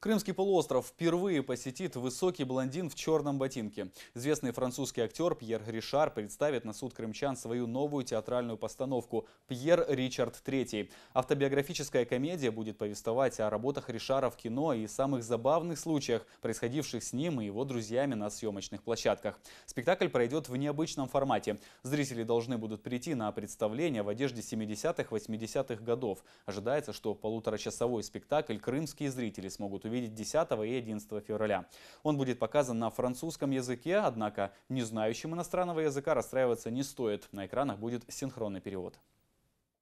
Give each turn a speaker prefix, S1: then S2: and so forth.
S1: Крымский полуостров впервые посетит высокий блондин в черном ботинке. Известный французский актер Пьер Ришар представит на суд крымчан свою новую театральную постановку «Пьер Ричард III». Автобиографическая комедия будет повествовать о работах Ришара в кино и самых забавных случаях, происходивших с ним и его друзьями на съемочных площадках. Спектакль пройдет в необычном формате. Зрители должны будут прийти на представление в одежде 70-х-80-х годов. Ожидается, что полуторачасовой спектакль крымские зрители смогут увидеть увидеть 10 и 11 февраля. Он будет показан на французском языке, однако не знающим иностранного языка расстраиваться не стоит. На экранах будет синхронный перевод.